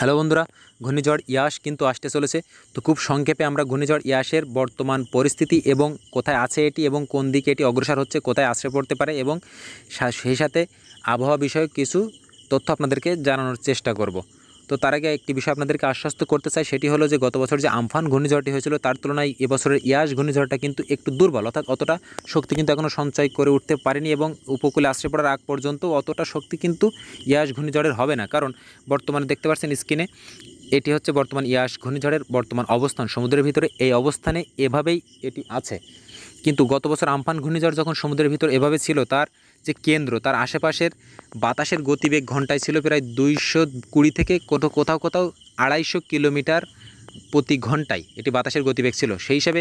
hello বন্ধুরা ঘূর্ণিঝড় ইয়াস কিন্তু আসতে চলেছে তো খুব সংক্ষেপে আমরা ঘূর্ণিঝড় ইয়াসের বর্তমান পরিস্থিতি এবং কোথায় আছে এটি এবং কোন দিকে এটি অগ্রসর হচ্ছে কোথায় আশ্রয় পড়তে পারে এবং সেই সাথে আবহাওয়া বিষয়ক কিছু তথ্য আপনাদেরকে জানানোর চেষ্টা করব তো তার আগে একটি বিষয় আপনাদেরকে আশ্বস্ত করতে চাই সেটি হলো যে গত বছর যে আমফান ঘূর্ণিঝড়টি হয়েছিল তার তুলনায় এবছরের ইয়াস ঘূর্ণিঝড়টা কিন্তু একটু দুর্বল অর্থাৎ অতটা শক্তি কিন্তু এখনও সঞ্চয় করে উঠতে পারেনি এবং উপকূলে আশ্রে পড়ার আগ পর্যন্ত অতটা শক্তি কিন্তু ইয়াস ঘূর্ণিঝড়ের হবে না কারণ বর্তমানে দেখতে পাচ্ছেন স্ক্রিনে এটি হচ্ছে বর্তমান ইয়াস ঘূর্ণিঝড়ের বর্তমান অবস্থান সমুদ্রের ভিতরে এই অবস্থানে এভাবেই এটি আছে কিন্তু গত বছর আমফান ঘূর্ণিঝড় যখন সমুদ্রের ভিতর এভাবে ছিল তার যে কেন্দ্র তার আশেপাশের বাতাসের গতিবেগ ঘন্টায় ছিল প্রায় দুইশো কুড়ি থেকে কোথাও কোথাও কোথাও আড়াইশো কিলোমিটার প্রতি ঘন্টায় এটি বাতাসের গতিবেগ ছিল সেই হিসাবে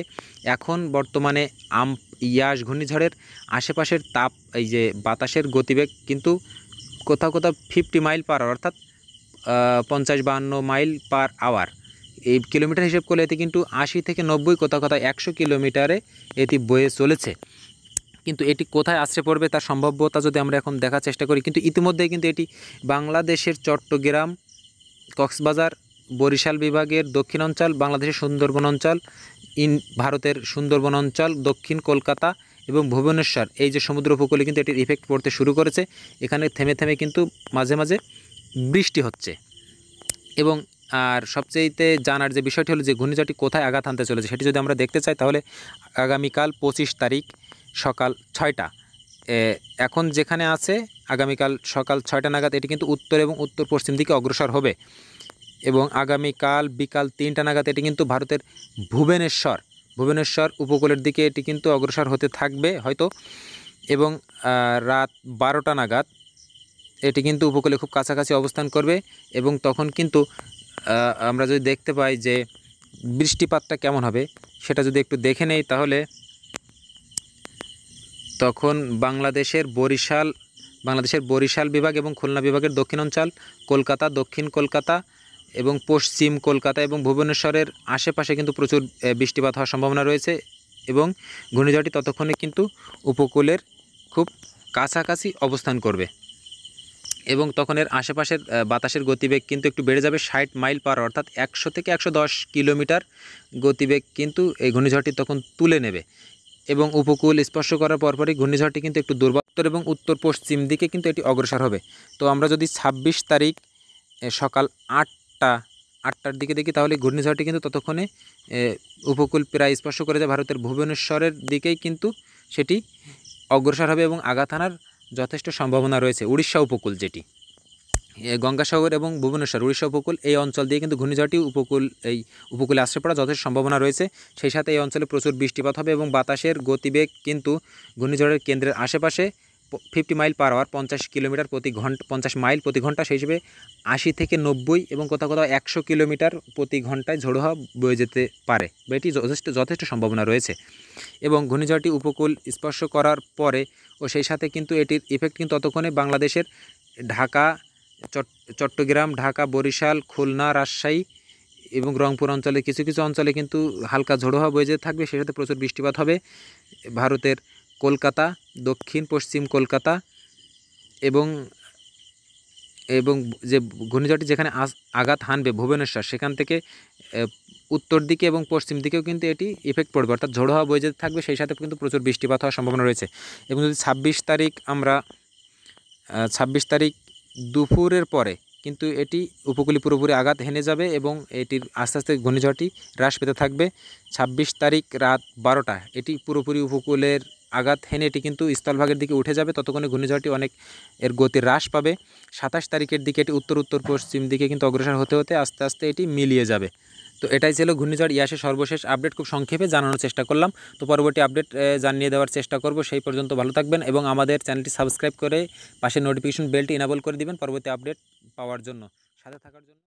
এখন বর্তমানে আম ইয়াস ঘূর্ণিঝড়ের আশেপাশের তাপ এই যে বাতাসের গতিবেগ কিন্তু কোথাও কোথাও ফিফটি মাইল পার আওয়ার অর্থাৎ পঞ্চাশ বাহান্ন মাইল পার আওয়ার এই কিলোমিটার হিসেব করলে এতে কিন্তু আশি থেকে নব্বই কোথাও কোথাও একশো কিলোমিটারে এটি বয়ে চলেছে কিন্তু এটি কোথায় আশ্রে পড়বে তার সম্ভাব্যতা যদি আমরা এখন দেখার চেষ্টা করি কিন্তু ইতিমধ্যেই কিন্তু এটি বাংলাদেশের চট্টগ্রাম কক্সবাজার বরিশাল বিভাগের দক্ষিণ অঞ্চল বাংলাদেশের সুন্দরবন অঞ্চল ইন ভারতের সুন্দরবন অঞ্চল দক্ষিণ কলকাতা এবং ভুবনেশ্বর এই যে সমুদ্র উপকূলে কিন্তু এটির ইফেক্ট পড়তে শুরু করেছে এখানে থেমে থেমে কিন্তু মাঝে মাঝে বৃষ্টি হচ্ছে এবং আর সবচেয়েতে জানার যে বিষয়টি হলো যে ঘূর্ণিঝড়টি কোথায় আঘাত আনতে চলেছে সেটি যদি আমরা দেখতে চাই তাহলে আগামীকাল পঁচিশ তারিখ সকাল ছয়টা এখন যেখানে আছে আগামীকাল সকাল ছয়টা নাগাদ এটি কিন্তু উত্তর এবং উত্তর পশ্চিম দিকে অগ্রসর হবে এবং আগামীকাল বিকাল তিনটা নাগাদ এটি কিন্তু ভারতের ভুবনেশ্বর ভুবনেশ্বর উপকূলের দিকে এটি কিন্তু অগ্রসর হতে থাকবে হয়তো এবং রাত বারোটা নাগাদ এটি কিন্তু উপকূলে খুব কাছাকাছি অবস্থান করবে এবং তখন কিন্তু আমরা যদি দেখতে পাই যে বৃষ্টিপাতটা কেমন হবে সেটা যদি একটু দেখে নেই তাহলে তখন বাংলাদেশের বরিশাল বাংলাদেশের বরিশাল বিভাগ এবং খুলনা বিভাগের দক্ষিণ অঞ্চল কলকাতা দক্ষিণ কলকাতা এবং পশ্চিম কলকাতা এবং ভুবনেশ্বরের আশেপাশে কিন্তু প্রচুর বৃষ্টিপাত হওয়ার সম্ভাবনা রয়েছে এবং ঘূর্ণিঝড়টি ততক্ষণে কিন্তু উপকূলের খুব কাছাকাছি অবস্থান করবে এবং তখন এর আশেপাশের বাতাসের গতিবেগ কিন্তু একটু বেড়ে যাবে ষাট মাইল পার অর্থাৎ একশো থেকে একশো কিলোমিটার গতিবেগ কিন্তু এই ঘূর্ণিঝড়টি তখন তুলে নেবে এবং উপকূল স্পর্শ করার পরপরই ঘূর্ণিঝড়টি কিন্তু একটু দুর্বত্তর এবং উত্তর পশ্চিম দিকে কিন্তু এটি অগ্রসর হবে তো আমরা যদি ২৬ তারিখ সকাল আটটা আটটার দিকে দেখি তাহলে ঘূর্ণিঝড়টি কিন্তু ততক্ষণে উপকূল প্রায় স্পর্শ করে যায় ভারতের ভুবনেশ্বরের দিকেই কিন্তু সেটি অগ্রসর হবে এবং আঘাত থানার যথেষ্ট সম্ভাবনা রয়েছে উড়িষ্যা উপকূল যেটি গঙ্গাসাগর এবং ভুবনেশ্বর উড়িষ্যা উপকূল এই অঞ্চল দিয়ে কিন্তু ঘূর্ণিঝড়টি উপকূল এই উপকূলে আসতে পড়া যথেষ্ট সম্ভাবনা রয়েছে সেই সাথে এই অঞ্চলে প্রচুর বৃষ্টিপাত হবে এবং বাতাসের গতিবেগ কিন্তু ঘূর্ণিঝড়ের কেন্দ্রের আশেপাশে ফিফটি মাইল পার আওয়ার পঞ্চাশ কিলোমিটার প্রতি ঘন্টা পঞ্চাশ মাইল প্রতি ঘন্টা সেই হিসেবে আশি থেকে নব্বই এবং কোথাও কোথাও একশো কিলোমিটার প্রতি ঘন্টায় ঝোড়ো হওয়া বয়ে যেতে পারে এটি যথেষ্ট যথেষ্ট সম্ভাবনা রয়েছে এবং ঘূর্ণিঝড়টি উপকূল স্পর্শ করার পরে ও সেই সাথে কিন্তু এটির ইফেক্ট কিন্তু ততক্ষণে বাংলাদেশের ঢাকা চট্টগ্রাম ঢাকা বরিশাল খুলনা রাজশাহী এবং রংপুর অঞ্চলে কিছু কিছু অঞ্চলে কিন্তু হালকা ঝোড়ো হওয়া বয়ে যেতে থাকবে সেই সাথে প্রচুর বৃষ্টিপাত হবে ভারতের কলকাতা দক্ষিণ পশ্চিম কলকাতা এবং এবং যে ঘূর্ণিঝড়টি যেখানে আঘাত হানবে ভুবনেশ্বর সেখান থেকে উত্তর দিকে এবং পশ্চিম দিকেও কিন্তু এটি ইফেক্ট পড়বে অর্থাৎ ঝোড়ো হওয়া বয়ে যেতে থাকবে সেই সাথে কিন্তু প্রচুর বৃষ্টিপাত হওয়ার সম্ভাবনা রয়েছে এবং যদি ছাব্বিশ তারিখ আমরা ছাব্বিশ তারিখ দুপুরের পরে কিন্তু এটি উপকূলে পুরোপুরি আঘাত হেনে যাবে এবং এটির আস্তে আস্তে ঘূর্ণিঝড়টি হ্রাস পেতে থাকবে ২৬ তারিখ রাত বারোটা এটি পুরোপুরি উপকূলের আঘাত হেনে এটি কিন্তু স্থলভাগের দিকে উঠে যাবে ততক্ষণে ঘূর্ণিঝড়টি অনেক এর গতি হ্রাস পাবে সাতাশ তারিখের দিকে এটি উত্তর উত্তর পশ্চিম দিকে কিন্তু অগ্রসর হতে হতে আস্তে আস্তে এটি মিলিয়ে যাবে তো এটাই ছিল ঘূর্ণিঝড় ইয়াসে সর্বশেষ আপডেট খুব সংক্ষেপে জানানোর চেষ্টা করলাম তো পরবর্তী আপডেট জানিয়ে দেওয়ার চেষ্টা করব সেই পর্যন্ত ভালো থাকবেন এবং আমাদের চ্যানেলটি সাবস্ক্রাইব করে পাশে নোটিফিকেশন বেলটি এনাবল করে দিবেন পরবর্তী আপডেট পাওয়ার জন্য সাথে থাকার জন্য